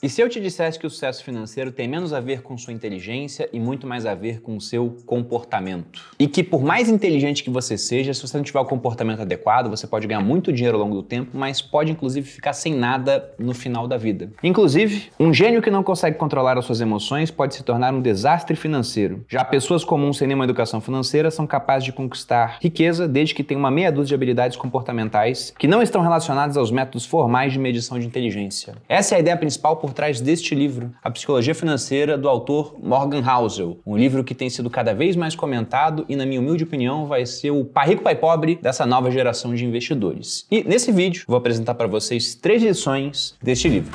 E se eu te dissesse que o sucesso financeiro tem menos a ver com sua inteligência e muito mais a ver com o seu comportamento? E que por mais inteligente que você seja, se você não tiver o comportamento adequado, você pode ganhar muito dinheiro ao longo do tempo, mas pode inclusive ficar sem nada no final da vida. Inclusive, um gênio que não consegue controlar as suas emoções pode se tornar um desastre financeiro. Já pessoas comuns sem nenhuma educação financeira são capazes de conquistar riqueza desde que tenham uma meia dúzia de habilidades comportamentais que não estão relacionadas aos métodos formais de medição de inteligência. Essa é a ideia principal por por trás deste livro, A Psicologia Financeira, do autor Morgan Housel. Um livro que tem sido cada vez mais comentado e, na minha humilde opinião, vai ser o pai rico, pai pobre dessa nova geração de investidores. E nesse vídeo, vou apresentar para vocês três lições deste livro.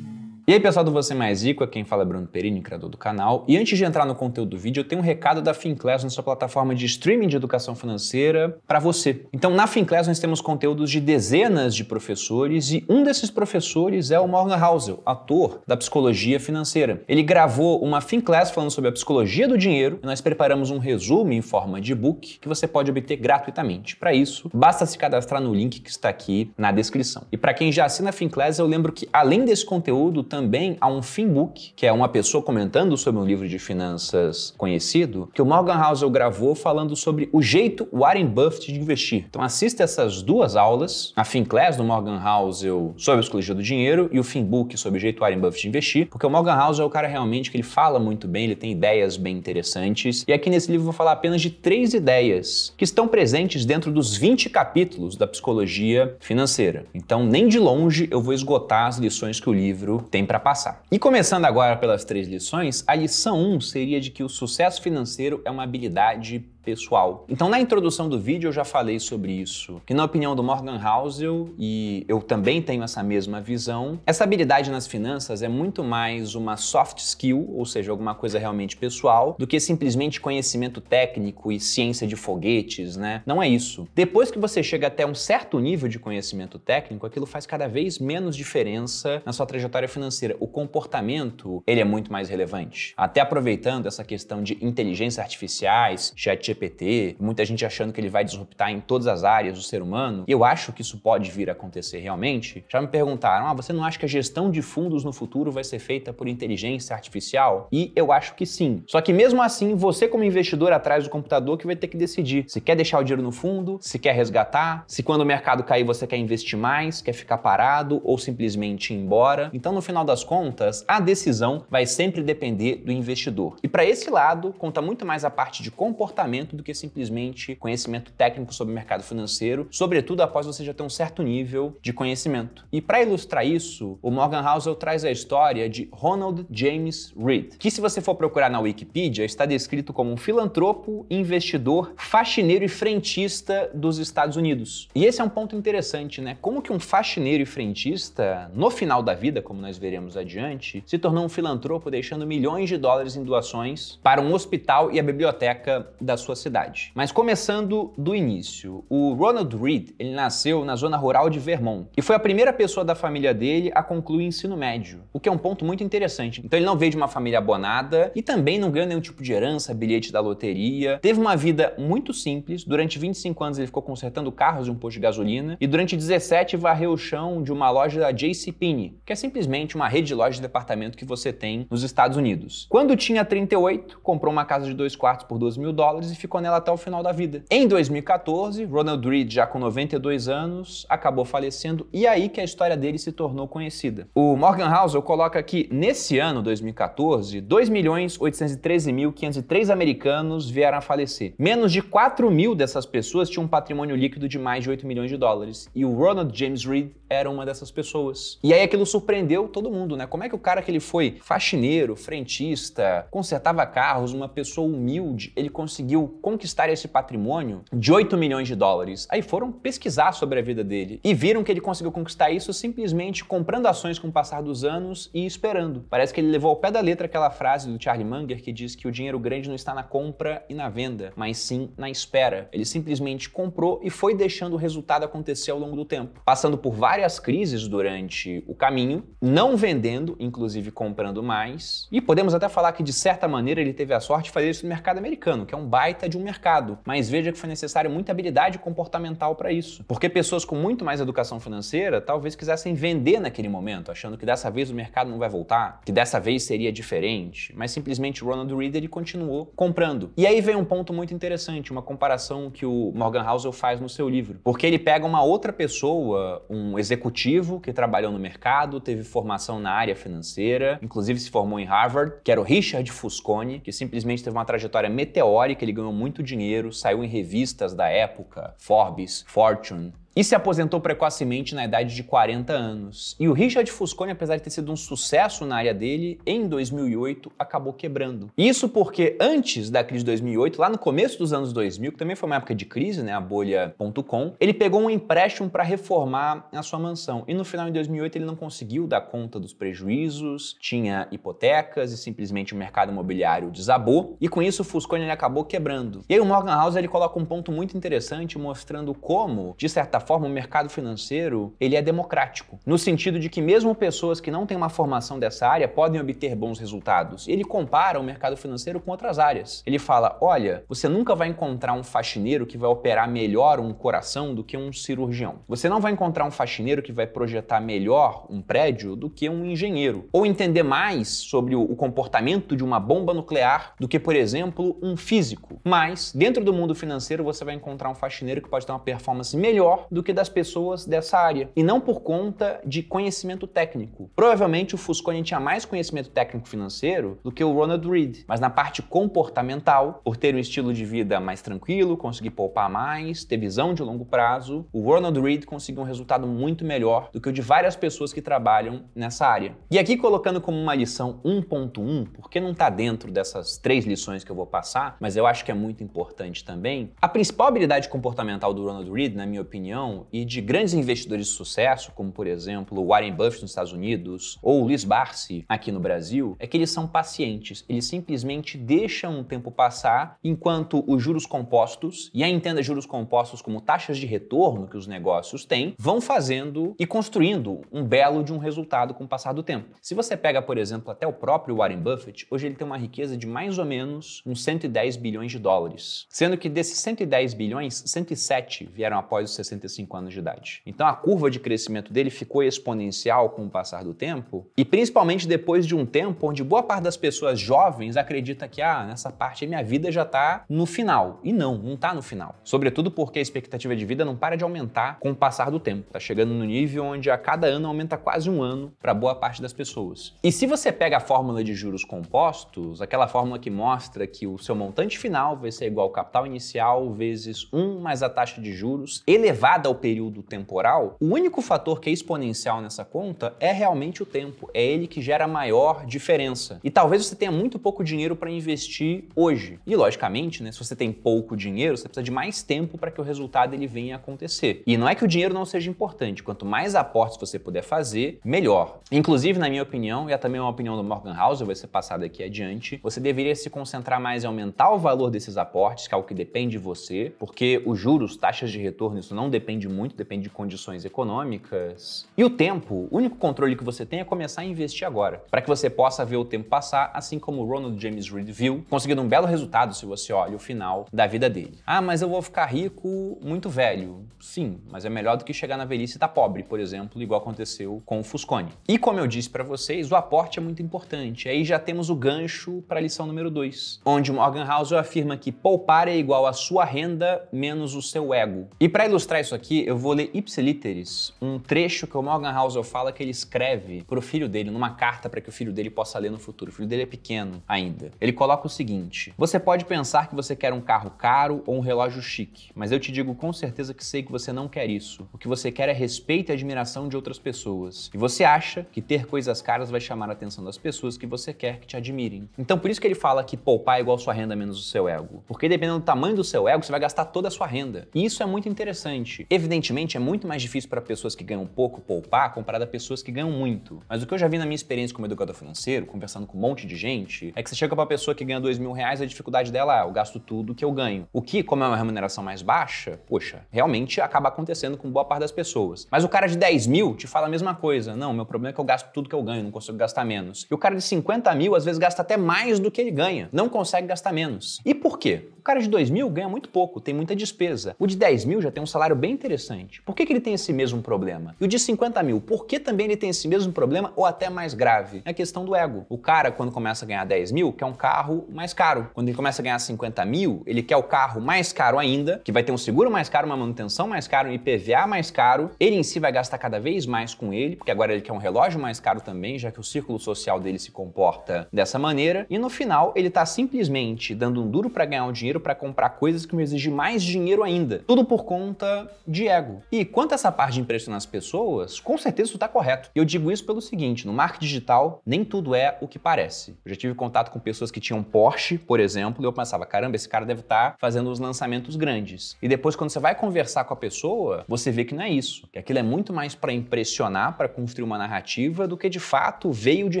E aí, pessoal do Você Mais Rico, quem fala é Bruno Perini, criador do canal. E antes de entrar no conteúdo do vídeo, eu tenho um recado da Finclass, nossa plataforma de streaming de educação financeira, para você. Então, na Finclass, nós temos conteúdos de dezenas de professores e um desses professores é o Morgan Housel, ator da psicologia financeira. Ele gravou uma Finclass falando sobre a psicologia do dinheiro e nós preparamos um resumo em forma de book que você pode obter gratuitamente. Para isso, basta se cadastrar no link que está aqui na descrição. E para quem já assina a Finclass, eu lembro que além desse conteúdo, também a um finbook, que é uma pessoa comentando sobre um livro de finanças conhecido, que o Morgan Housel gravou falando sobre o jeito Warren Buffett de investir. Então assista essas duas aulas, a Finclass do Morgan Housel sobre a psicologia do dinheiro e o Finbook sobre o jeito Warren Buffett de investir, porque o Morgan Housel é o cara realmente que ele fala muito bem, ele tem ideias bem interessantes. E aqui nesse livro eu vou falar apenas de três ideias que estão presentes dentro dos 20 capítulos da psicologia financeira. Então nem de longe eu vou esgotar as lições que o livro tem para passar. E começando agora pelas três lições, a lição 1 um seria de que o sucesso financeiro é uma habilidade pessoal. Então, na introdução do vídeo, eu já falei sobre isso, que na opinião do Morgan Housel, e eu também tenho essa mesma visão, essa habilidade nas finanças é muito mais uma soft skill, ou seja, alguma coisa realmente pessoal, do que simplesmente conhecimento técnico e ciência de foguetes, né? Não é isso. Depois que você chega até um certo nível de conhecimento técnico, aquilo faz cada vez menos diferença na sua trajetória financeira. O comportamento, ele é muito mais relevante. Até aproveitando essa questão de inteligência artificiais, chat GPT, muita gente achando que ele vai disruptar em todas as áreas o ser humano, e eu acho que isso pode vir a acontecer realmente. Já me perguntaram: ah, você não acha que a gestão de fundos no futuro vai ser feita por inteligência artificial? E eu acho que sim. Só que mesmo assim, você, como investidor atrás do computador, que vai ter que decidir se quer deixar o dinheiro no fundo, se quer resgatar, se quando o mercado cair você quer investir mais, quer ficar parado ou simplesmente ir embora. Então, no final das contas, a decisão vai sempre depender do investidor. E para esse lado, conta muito mais a parte de comportamento conhecimento do que simplesmente conhecimento técnico sobre o mercado financeiro, sobretudo após você já ter um certo nível de conhecimento. E para ilustrar isso, o Morgan Housel traz a história de Ronald James Reed, que se você for procurar na Wikipedia, está descrito como um filantropo, investidor, faxineiro e frentista dos Estados Unidos. E esse é um ponto interessante, né? Como que um faxineiro e frentista, no final da vida, como nós veremos adiante, se tornou um filantropo deixando milhões de dólares em doações para um hospital e a biblioteca da sua sua cidade. Mas começando do início, o Ronald Reed ele nasceu na zona rural de Vermont e foi a primeira pessoa da família dele a concluir ensino médio, o que é um ponto muito interessante. Então ele não veio de uma família abonada e também não ganhou nenhum tipo de herança, bilhete da loteria. Teve uma vida muito simples. Durante 25 anos ele ficou consertando carros de um posto de gasolina e durante 17 varreu o chão de uma loja da JCPenney, que é simplesmente uma rede de lojas de departamento que você tem nos Estados Unidos. Quando tinha 38, comprou uma casa de dois quartos por 12 mil dólares e ficou nela até o final da vida. Em 2014, Ronald Reed, já com 92 anos, acabou falecendo e aí que a história dele se tornou conhecida. O Morgan Housel coloca que nesse ano, 2014, 2.813.503 americanos vieram a falecer. Menos de 4 mil dessas pessoas tinham um patrimônio líquido de mais de 8 milhões de dólares e o Ronald James Reed era uma dessas pessoas. E aí aquilo surpreendeu todo mundo, né? Como é que o cara que ele foi faxineiro, frentista, consertava carros, uma pessoa humilde, ele conseguiu conquistar esse patrimônio de 8 milhões de dólares. Aí foram pesquisar sobre a vida dele e viram que ele conseguiu conquistar isso simplesmente comprando ações com o passar dos anos e esperando. Parece que ele levou ao pé da letra aquela frase do Charlie Munger que diz que o dinheiro grande não está na compra e na venda, mas sim na espera. Ele simplesmente comprou e foi deixando o resultado acontecer ao longo do tempo, passando por várias crises durante o caminho, não vendendo, inclusive comprando mais. E podemos até falar que de certa maneira ele teve a sorte de fazer isso no mercado americano, que é um baita baita de um mercado, mas veja que foi necessário muita habilidade comportamental para isso. Porque pessoas com muito mais educação financeira talvez quisessem vender naquele momento, achando que dessa vez o mercado não vai voltar, que dessa vez seria diferente, mas simplesmente Ronald Reed ele continuou comprando. E aí vem um ponto muito interessante, uma comparação que o Morgan Housel faz no seu livro, porque ele pega uma outra pessoa, um executivo que trabalhou no mercado, teve formação na área financeira, inclusive se formou em Harvard, que era o Richard Fusconi, que simplesmente teve uma trajetória meteórica, ele ganhou ganhou muito dinheiro, saiu em revistas da época, Forbes, Fortune, e se aposentou precocemente na idade de 40 anos. E o Richard Fusconi, apesar de ter sido um sucesso na área dele, em 2008 acabou quebrando. Isso porque antes da crise de 2008, lá no começo dos anos 2000, que também foi uma época de crise, né, a bolha.com, ele pegou um empréstimo para reformar a sua mansão. E no final de 2008 ele não conseguiu dar conta dos prejuízos, tinha hipotecas e simplesmente o mercado imobiliário desabou. E com isso o Fusconi acabou quebrando. E aí o Morgan House ele coloca um ponto muito interessante mostrando como, de certa forma, o mercado financeiro ele é democrático, no sentido de que mesmo pessoas que não têm uma formação dessa área podem obter bons resultados. Ele compara o mercado financeiro com outras áreas. Ele fala, olha, você nunca vai encontrar um faxineiro que vai operar melhor um coração do que um cirurgião. Você não vai encontrar um faxineiro que vai projetar melhor um prédio do que um engenheiro, ou entender mais sobre o comportamento de uma bomba nuclear do que, por exemplo, um físico. Mas dentro do mundo financeiro você vai encontrar um faxineiro que pode ter uma performance melhor do do que das pessoas dessa área, e não por conta de conhecimento técnico. Provavelmente o Fusconi tinha mais conhecimento técnico financeiro do que o Ronald Reed, mas na parte comportamental, por ter um estilo de vida mais tranquilo, conseguir poupar mais, ter visão de longo prazo, o Ronald Reed conseguiu um resultado muito melhor do que o de várias pessoas que trabalham nessa área. E aqui colocando como uma lição 1.1, porque não está dentro dessas três lições que eu vou passar, mas eu acho que é muito importante também, a principal habilidade comportamental do Ronald Reed, na minha opinião, opinião, e de grandes investidores de sucesso, como por exemplo Warren Buffett nos Estados Unidos ou Luiz Barsi aqui no Brasil, é que eles são pacientes. Eles simplesmente deixam o tempo passar enquanto os juros compostos, e aí entenda juros compostos como taxas de retorno que os negócios têm, vão fazendo e construindo um belo de um resultado com o passar do tempo. Se você pega, por exemplo, até o próprio Warren Buffett, hoje ele tem uma riqueza de mais ou menos uns 110 bilhões de dólares. Sendo que desses 110 bilhões, 107 vieram após os 65 45 anos de idade. Então a curva de crescimento dele ficou exponencial com o passar do tempo, e principalmente depois de um tempo onde boa parte das pessoas jovens acredita que ah, nessa parte minha vida já está no final. E não, não está no final. Sobretudo porque a expectativa de vida não para de aumentar com o passar do tempo. Está chegando no nível onde a cada ano aumenta quase um ano para boa parte das pessoas. E se você pega a fórmula de juros compostos, aquela fórmula que mostra que o seu montante final vai ser igual ao capital inicial vezes 1 mais a taxa de juros elevada ligada ao período temporal, o único fator que é exponencial nessa conta é realmente o tempo. É ele que gera maior diferença. E talvez você tenha muito pouco dinheiro para investir hoje. E logicamente, né, se você tem pouco dinheiro, você precisa de mais tempo para que o resultado ele venha a acontecer. E não é que o dinheiro não seja importante, quanto mais aportes você puder fazer, melhor. Inclusive, na minha opinião, e é também uma opinião do Morgan Housel, vai ser passada aqui adiante, você deveria se concentrar mais em aumentar o valor desses aportes, que é o que depende de você, porque os juros, taxas de retorno, isso não depende depende muito, depende de condições econômicas. E o tempo, o único controle que você tem é começar a investir agora, para que você possa ver o tempo passar, assim como o Ronald James Reed viu, conseguindo um belo resultado se você olha o final da vida dele. Ah, mas eu vou ficar rico muito velho. Sim, mas é melhor do que chegar na velhice e estar tá pobre, por exemplo, igual aconteceu com o Fuscone. E como eu disse para vocês, o aporte é muito importante. Aí já temos o gancho para a lição número 2, onde Morgan Housel afirma que poupar é igual à sua renda menos o seu ego. E para ilustrar isso aqui, aqui, eu vou ler ipsiliteris, um trecho que o Morgan Housel fala que ele escreve para o filho dele, numa carta para que o filho dele possa ler no futuro. O filho dele é pequeno ainda. Ele coloca o seguinte: Você pode pensar que você quer um carro caro ou um relógio chique, mas eu te digo com certeza que sei que você não quer isso. O que você quer é respeito e admiração de outras pessoas. E você acha que ter coisas caras vai chamar a atenção das pessoas que você quer que te admirem. Então por isso que ele fala que poupar é igual sua renda menos o seu ego. Porque dependendo do tamanho do seu ego, você vai gastar toda a sua renda. E isso é muito interessante. Evidentemente, é muito mais difícil para pessoas que ganham pouco poupar comparado a pessoas que ganham muito. Mas o que eu já vi na minha experiência como educador financeiro, conversando com um monte de gente, é que você chega para uma pessoa que ganha dois mil reais, a dificuldade dela é ah, eu gasto tudo que eu ganho. O que, como é uma remuneração mais baixa, poxa, realmente acaba acontecendo com boa parte das pessoas. Mas o cara de 10 mil te fala a mesma coisa. Não, meu problema é que eu gasto tudo que eu ganho, não consigo gastar menos. E o cara de 50 mil, às vezes, gasta até mais do que ele ganha, não consegue gastar menos. E por quê? O cara de 2 mil ganha muito pouco, tem muita despesa. O de 10 mil já tem um salário bem interessante. Por que, que ele tem esse mesmo problema? E o de 50 mil, por que também ele tem esse mesmo problema ou até mais grave? É a questão do ego. O cara, quando começa a ganhar 10 mil, quer um carro mais caro. Quando ele começa a ganhar 50 mil, ele quer o carro mais caro ainda, que vai ter um seguro mais caro, uma manutenção mais cara, um IPVA mais caro. Ele em si vai gastar cada vez mais com ele, porque agora ele quer um relógio mais caro também, já que o círculo social dele se comporta dessa maneira. E no final, ele tá simplesmente dando um duro para ganhar um dinheiro para comprar coisas que me exigem mais dinheiro ainda. Tudo por conta de ego. E quanto a essa parte de impressionar as pessoas, com certeza isso está correto. E eu digo isso pelo seguinte: no marketing digital, nem tudo é o que parece. Eu já tive contato com pessoas que tinham Porsche, por exemplo, e eu pensava, caramba, esse cara deve estar tá fazendo os lançamentos grandes. E depois, quando você vai conversar com a pessoa, você vê que não é isso. Que aquilo é muito mais para impressionar, para construir uma narrativa, do que de fato veio de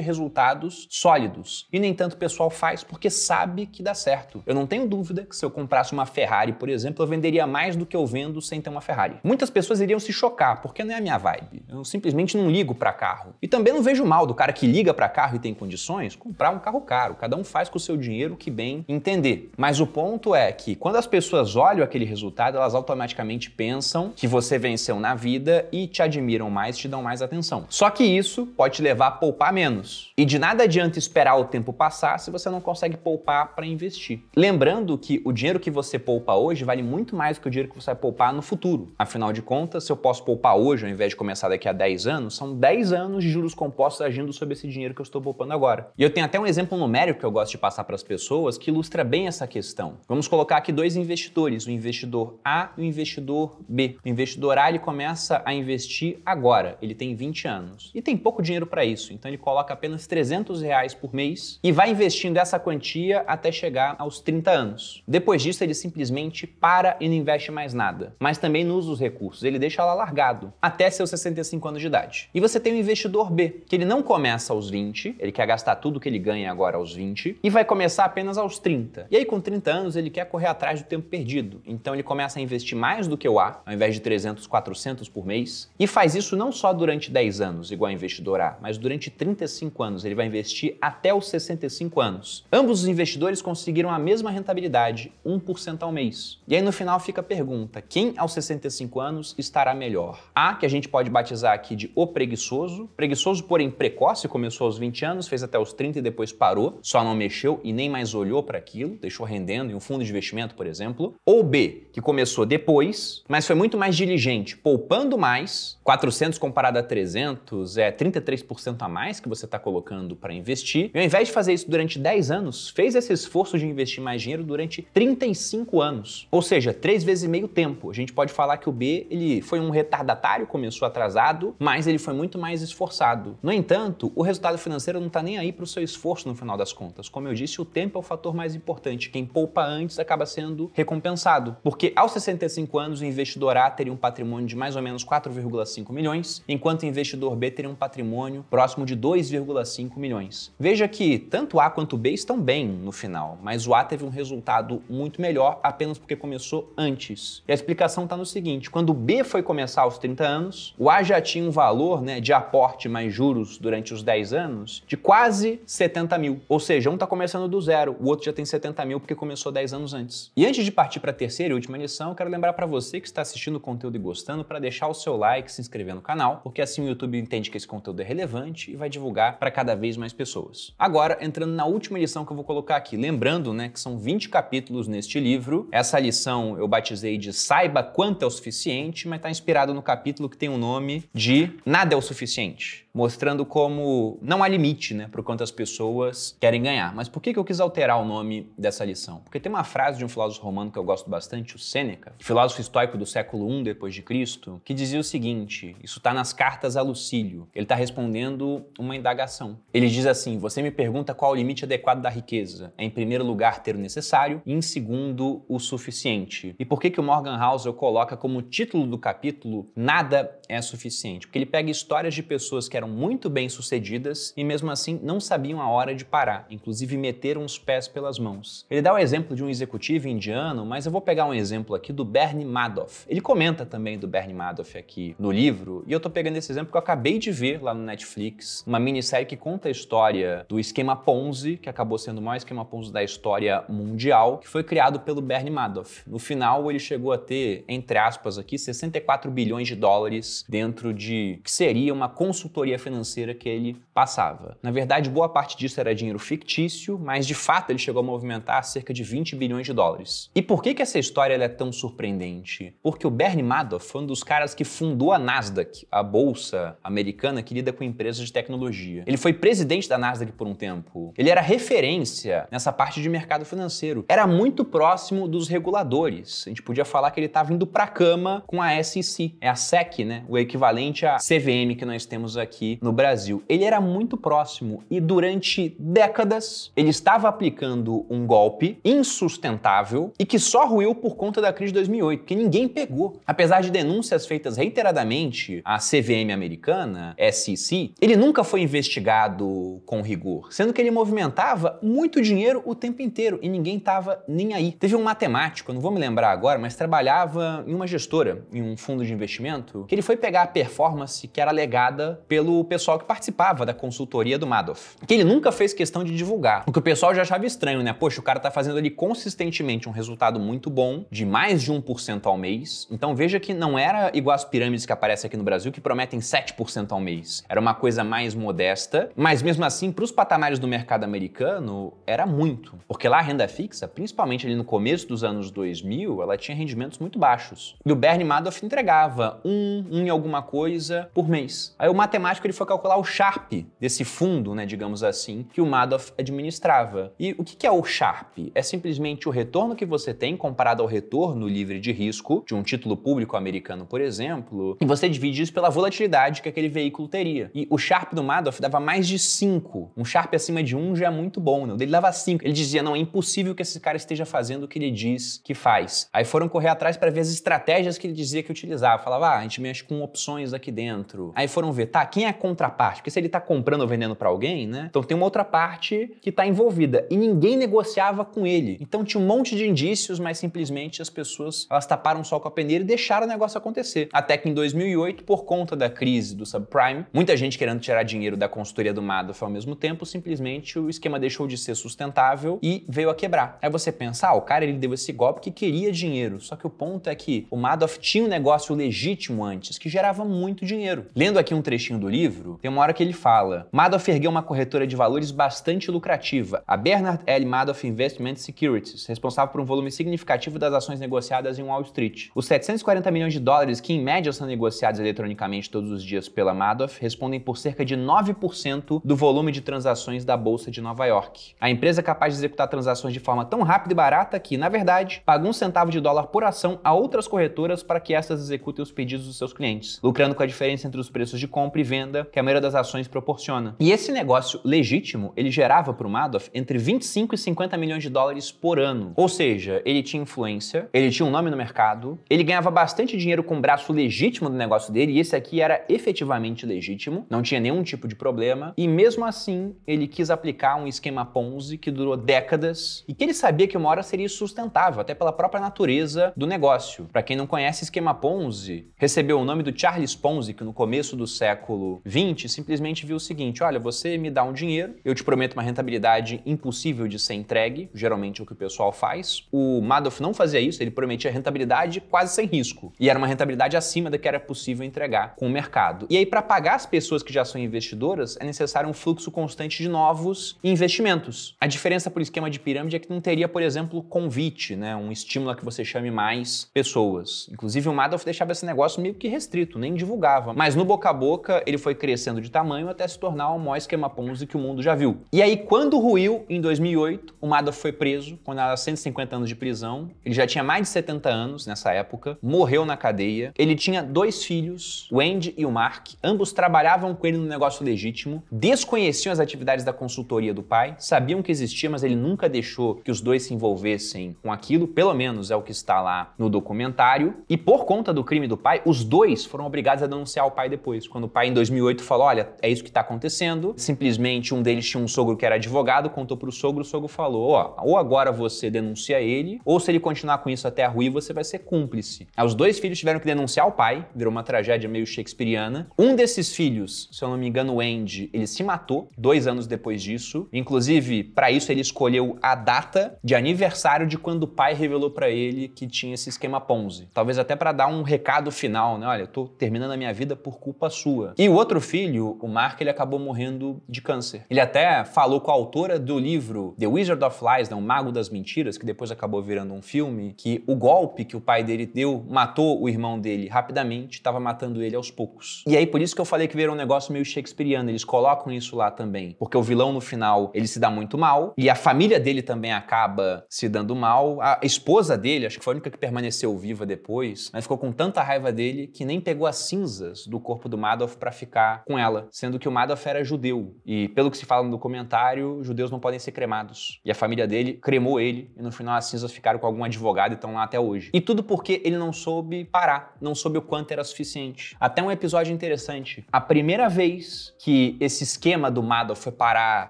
resultados sólidos. E nem tanto o pessoal faz porque sabe que dá certo. Eu não tenho dúvida que se eu comprasse uma Ferrari, por exemplo, eu venderia mais do que eu vendo sem ter uma Ferrari. Ferrari. Muitas pessoas iriam se chocar, porque não é a minha vibe. Eu simplesmente não ligo para carro. E também não vejo mal do cara que liga para carro e tem condições comprar um carro caro. Cada um faz com o seu dinheiro o que bem entender. Mas o ponto é que quando as pessoas olham aquele resultado, elas automaticamente pensam que você venceu na vida e te admiram mais, te dão mais atenção. Só que isso pode te levar a poupar menos. E de nada adianta esperar o tempo passar se você não consegue poupar para investir. Lembrando que o dinheiro que você poupa hoje vale muito mais do que o dinheiro que você vai poupar no futuro. Afinal de contas, se eu posso poupar hoje ao invés de começar daqui a 10 anos, são 10 anos de juros compostos agindo sobre esse dinheiro que eu estou poupando agora. E eu tenho até um exemplo numérico que eu gosto de passar para as pessoas que ilustra bem essa questão. Vamos colocar aqui dois investidores, o investidor A e o investidor B. O investidor A ele começa a investir agora, ele tem 20 anos e tem pouco dinheiro para isso, então ele coloca apenas 300 reais por mês e vai investindo essa quantia até chegar aos 30 anos. Depois disso, ele simplesmente para e não investe mais nada. Mas também no usa os recursos, ele deixa lá largado até seus 65 anos de idade. E você tem o investidor B, que ele não começa aos 20, ele quer gastar tudo que ele ganha agora aos 20 e vai começar apenas aos 30. E aí com 30 anos ele quer correr atrás do tempo perdido. Então ele começa a investir mais do que o A, ao invés de 300, 400 por mês, e faz isso não só durante 10 anos, igual investidor A, mas durante 35 anos. Ele vai investir até os 65 anos. Ambos os investidores conseguiram a mesma rentabilidade, 1% ao mês. E aí no final fica a pergunta: quem aos 65 65 anos estará melhor. A, que a gente pode batizar aqui de o preguiçoso, preguiçoso, porém precoce, começou aos 20 anos, fez até os 30 e depois parou, só não mexeu e nem mais olhou para aquilo, deixou rendendo em um fundo de investimento, por exemplo. Ou B, que começou depois, mas foi muito mais diligente, poupando mais, 400 comparado a 300 é 33% a mais que você está colocando para investir. E ao invés de fazer isso durante 10 anos, fez esse esforço de investir mais dinheiro durante 35 anos. Ou seja, três vezes e meio tempo. A gente pode falar falar que o B ele foi um retardatário, começou atrasado, mas ele foi muito mais esforçado. No entanto, o resultado financeiro não está nem aí para o seu esforço no final das contas. Como eu disse, o tempo é o fator mais importante. Quem poupa antes acaba sendo recompensado, porque aos 65 anos o investidor A teria um patrimônio de mais ou menos 4,5 milhões, enquanto o investidor B teria um patrimônio próximo de 2,5 milhões. Veja que tanto A quanto B estão bem no final, mas o A teve um resultado muito melhor apenas porque começou antes. E a explicação está no seguinte seguinte: quando o B foi começar aos 30 anos, o A já tinha um valor né, de aporte mais juros durante os 10 anos de quase 70 mil. Ou seja, um está começando do zero, o outro já tem 70 mil porque começou 10 anos antes. E antes de partir para a terceira e última lição, eu quero lembrar para você que está assistindo o conteúdo e gostando para deixar o seu like, se inscrever no canal, porque assim o YouTube entende que esse conteúdo é relevante e vai divulgar para cada vez mais pessoas. Agora, entrando na última lição que eu vou colocar aqui, lembrando né, que são 20 capítulos neste livro, essa lição eu batizei de Saiba Quanto é o suficiente, mas está inspirado no capítulo que tem o nome de Nada é o suficiente mostrando como não há limite né, para o quanto as pessoas querem ganhar. Mas por que, que eu quis alterar o nome dessa lição? Porque tem uma frase de um filósofo romano que eu gosto bastante, o Sêneca, filósofo estoico do século I depois de Cristo, que dizia o seguinte, isso está nas cartas a Lucílio, ele está respondendo uma indagação. Ele diz assim, você me pergunta qual o limite adequado da riqueza. É em primeiro lugar ter o necessário e em segundo o suficiente. E por que, que o Morgan Housel coloca como título do capítulo nada é suficiente? Porque ele pega histórias de pessoas que eram eram muito bem sucedidas e mesmo assim não sabiam a hora de parar, inclusive meteram os pés pelas mãos. Ele dá o exemplo de um executivo indiano, mas eu vou pegar um exemplo aqui do Bernie Madoff. Ele comenta também do Bernie Madoff aqui no livro, e eu tô pegando esse exemplo que eu acabei de ver lá no Netflix, uma minissérie que conta a história do esquema Ponzi, que acabou sendo o maior esquema Ponzi da história mundial, que foi criado pelo Bernie Madoff. No final, ele chegou a ter, entre aspas aqui, 64 bilhões de dólares dentro de que seria uma consultoria financeira que ele passava. Na verdade, boa parte disso era dinheiro fictício, mas de fato ele chegou a movimentar cerca de 20 bilhões de dólares. E por que, que essa história é tão surpreendente? Porque o Bernie Madoff foi um dos caras que fundou a Nasdaq, a bolsa americana que lida com empresas de tecnologia. Ele foi presidente da Nasdaq por um tempo. Ele era referência nessa parte de mercado financeiro. Era muito próximo dos reguladores. A gente podia falar que ele estava tá indo para cama com a SEC. É a SEC, né? O equivalente à CVM que nós temos aqui aqui no Brasil. Ele era muito próximo e durante décadas ele estava aplicando um golpe insustentável e que só ruiu por conta da crise de 2008, que ninguém pegou. Apesar de denúncias feitas reiteradamente à CVM americana, SEC, ele nunca foi investigado com rigor, sendo que ele movimentava muito dinheiro o tempo inteiro e ninguém estava nem aí. Teve um matemático, não vou me lembrar agora, mas trabalhava em uma gestora, em um fundo de investimento, que ele foi pegar a performance que era legada pelo pelo pessoal que participava da consultoria do Madoff, que ele nunca fez questão de divulgar, o que o pessoal já achava estranho, né? Poxa, o cara tá fazendo ali consistentemente um resultado muito bom, de mais de 1% ao mês. Então veja que não era igual as pirâmides que aparecem aqui no Brasil, que prometem 7% ao mês. Era uma coisa mais modesta, mas mesmo assim, para os patamares do mercado americano, era muito. Porque lá a renda fixa, principalmente ali no começo dos anos 2000, ela tinha rendimentos muito baixos. E o Bernie Madoff entregava um, um em alguma coisa por mês. Aí o matemático matemático ele foi calcular o Sharp desse fundo, né, digamos assim, que o Madoff administrava. E o que é o Sharp? É simplesmente o retorno que você tem comparado ao retorno livre de risco de um título público americano, por exemplo, e você divide isso pela volatilidade que aquele veículo teria. E o Sharp do Madoff dava mais de 5. Um Sharp acima de 1 um já é muito bom, né? Ele dava 5. Ele dizia: "Não, é impossível que esse cara esteja fazendo o que ele diz que faz". Aí foram correr atrás para ver as estratégias que ele dizia que utilizava. Falava: "Ah, a gente mexe com opções aqui dentro". Aí foram ver, tá, quem é a contraparte? Porque se ele está comprando ou vendendo para alguém, né? Então tem uma outra parte que está envolvida e ninguém negociava com ele. Então tinha um monte de indícios, mas simplesmente as pessoas elas taparam o sol com a peneira e deixaram o negócio acontecer. Até que em 2008, por conta da crise do subprime, muita gente querendo tirar dinheiro da consultoria do Madoff ao mesmo tempo, simplesmente o esquema deixou de ser sustentável e veio a quebrar. Aí você pensa, ah, o cara ele deu esse golpe que queria dinheiro. Só que o ponto é que o Madoff tinha um negócio legítimo antes que gerava muito dinheiro. Lendo aqui um trechinho do livro livro, tem uma hora que ele fala: Madoff ergueu uma corretora de valores bastante lucrativa, a Bernard L. Madoff Investment Securities, responsável por um volume significativo das ações negociadas em Wall Street. Os 740 milhões de dólares que, em média, são negociados eletronicamente todos os dias pela Madoff respondem por cerca de 9% do volume de transações da Bolsa de Nova York. A empresa é capaz de executar transações de forma tão rápida e barata que, na verdade, paga um centavo de dólar por ação a outras corretoras para que essas executem os pedidos dos seus clientes, lucrando com a diferença entre os preços de compra e venda renda que a maioria das ações proporciona. E esse negócio legítimo, ele gerava para o Madoff entre 25 e 50 milhões de dólares por ano. Ou seja, ele tinha influência, ele tinha um nome no mercado, ele ganhava bastante dinheiro com o braço legítimo do negócio dele, e esse aqui era efetivamente legítimo, não tinha nenhum tipo de problema, e mesmo assim ele quis aplicar um esquema Ponzi que durou décadas e que ele sabia que uma hora seria sustentável até pela própria natureza do negócio. Para quem não conhece, esquema Ponzi recebeu o nome do Charles Ponzi, que no começo do século 20, simplesmente viu o seguinte: olha, você me dá um dinheiro, eu te prometo uma rentabilidade impossível de ser entregue, geralmente é o que o pessoal faz. O Madoff não fazia isso, ele prometia rentabilidade quase sem risco. E era uma rentabilidade acima da que era possível entregar com o mercado. E aí, para pagar as pessoas que já são investidoras, é necessário um fluxo constante de novos investimentos. A diferença para o esquema de pirâmide é que não teria, por exemplo, convite, né? um estímulo a que você chame mais pessoas. Inclusive, o Madoff deixava esse negócio meio que restrito, nem divulgava. Mas no boca a boca, ele foi foi crescendo de tamanho até se tornar o maior esquema Ponzi que o mundo já viu. E aí, quando ruiu, em 2008, o Madoff foi preso, condenado a 150 anos de prisão. Ele já tinha mais de 70 anos nessa época, morreu na cadeia. Ele tinha dois filhos, o Andy e o Mark. Ambos trabalhavam com ele no negócio legítimo, desconheciam as atividades da consultoria do pai, sabiam que existia, mas ele nunca deixou que os dois se envolvessem com aquilo, pelo menos é o que está lá no documentário. E por conta do crime do pai, os dois foram obrigados a denunciar o pai depois. Quando o pai, em 2008, 2008 falou: olha, é isso que está acontecendo. Simplesmente um deles tinha um sogro que era advogado, contou para o sogro, o sogro falou: ó, ou agora você denuncia ele, ou se ele continuar com isso até a ruir, você vai ser cúmplice. Aí os dois filhos tiveram que denunciar o pai, virou uma tragédia meio shakespeariana. Um desses filhos, se eu não me engano, o Andy, ele se matou dois anos depois disso. Inclusive, para isso ele escolheu a data de aniversário de quando o pai revelou para ele que tinha esse esquema Ponzi. Talvez até para dar um recado final, né? Olha, eu tô terminando a minha vida por culpa sua. E o outro filho, o Mark, ele acabou morrendo de câncer. Ele até falou com a autora do livro The Wizard of Lies, né, O Mago das Mentiras, que depois acabou virando um filme, que o golpe que o pai dele deu matou o irmão dele rapidamente, estava matando ele aos poucos. E aí por isso que eu falei que virou um negócio meio shakespeariano, eles colocam isso lá também, porque o vilão no final, ele se dá muito mal e a família dele também acaba se dando mal. A esposa dele, acho que foi a única que permaneceu viva depois, mas né, ficou com tanta raiva dele que nem pegou as cinzas do corpo do Madoff para ficar ficar com ela, sendo que o Madoff era judeu e, pelo que se fala no documentário, judeus não podem ser cremados. E a família dele cremou ele e no final as cinzas ficaram com algum advogado e estão lá até hoje. E tudo porque ele não soube parar, não soube o quanto era suficiente. Até um episódio interessante. A primeira vez que esse esquema do Madoff foi parar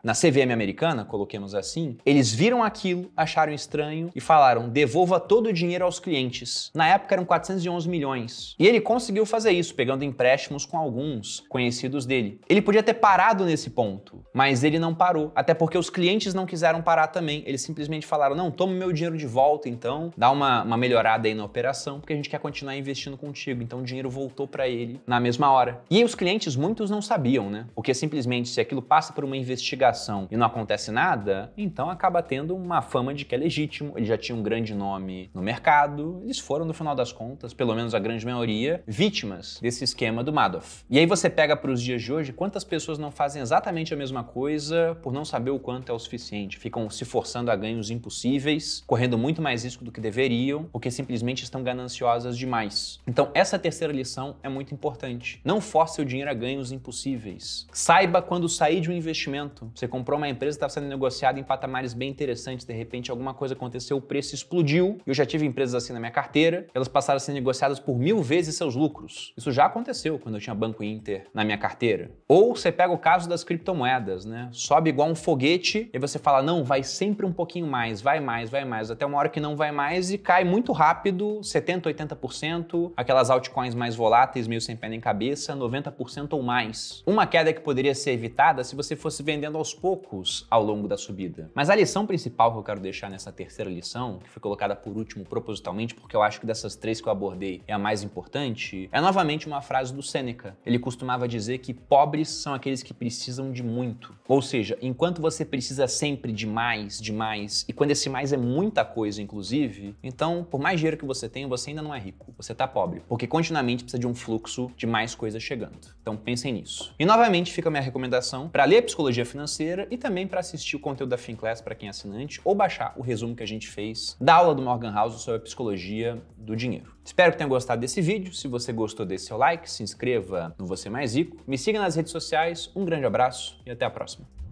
na CVM americana, coloquemos assim, eles viram aquilo, acharam estranho e falaram: devolva todo o dinheiro aos clientes. Na época eram 411 milhões. E ele conseguiu fazer isso, pegando empréstimos com alguns, conhecidos dele. Ele podia ter parado nesse ponto, mas ele não parou, até porque os clientes não quiseram parar também. Eles simplesmente falaram: não, toma meu dinheiro de volta, então dá uma, uma melhorada aí na operação, porque a gente quer continuar investindo contigo. Então o dinheiro voltou para ele na mesma hora. E aí, os clientes, muitos não sabiam, né? Porque simplesmente se aquilo passa por uma investigação e não acontece nada, então acaba tendo uma fama de que é legítimo. Ele já tinha um grande nome no mercado, eles foram, no final das contas, pelo menos a grande maioria, vítimas desse esquema do Madoff. E aí você pega para os dias de hoje, quantas pessoas não fazem exatamente a mesma coisa por não saber o quanto é o suficiente? Ficam se forçando a ganhos impossíveis, correndo muito mais risco do que deveriam, porque simplesmente estão gananciosas demais. Então, essa terceira lição é muito importante. Não force o dinheiro a ganhos impossíveis. Saiba quando sair de um investimento. Você comprou uma empresa que tá estava sendo negociada em patamares bem interessantes, de repente alguma coisa aconteceu, o preço explodiu. Eu já tive empresas assim na minha carteira, elas passaram a ser negociadas por mil vezes seus lucros. Isso já aconteceu quando eu tinha Banco Inter, na minha carteira. Ou você pega o caso das criptomoedas, né? Sobe igual um foguete e você fala, não, vai sempre um pouquinho mais, vai mais, vai mais, até uma hora que não vai mais e cai muito rápido, 70, 80%, aquelas altcoins mais voláteis, meio sem pé nem cabeça, 90% ou mais. Uma queda que poderia ser evitada se você fosse vendendo aos poucos ao longo da subida. Mas a lição principal que eu quero deixar nessa terceira lição, que foi colocada por último propositalmente, porque eu acho que dessas três que eu abordei é a mais importante, é novamente uma frase do Seneca. Ele costumava costumava dizer que pobres são aqueles que precisam de muito. Ou seja, enquanto você precisa sempre de mais, de mais, e quando esse mais é muita coisa, inclusive, então, por mais dinheiro que você tenha, você ainda não é rico, você está pobre, porque continuamente precisa de um fluxo de mais coisas chegando. Então pensem nisso. E novamente fica a minha recomendação para ler Psicologia Financeira e também para assistir o conteúdo da FinClass para quem é assinante ou baixar o resumo que a gente fez da aula do Morgan House sobre a psicologia do dinheiro. Espero que tenham gostado desse vídeo. Se você gostou, dê seu like, se inscreva no Você Mais Rico, me siga nas redes sociais. Um grande abraço e até a próxima.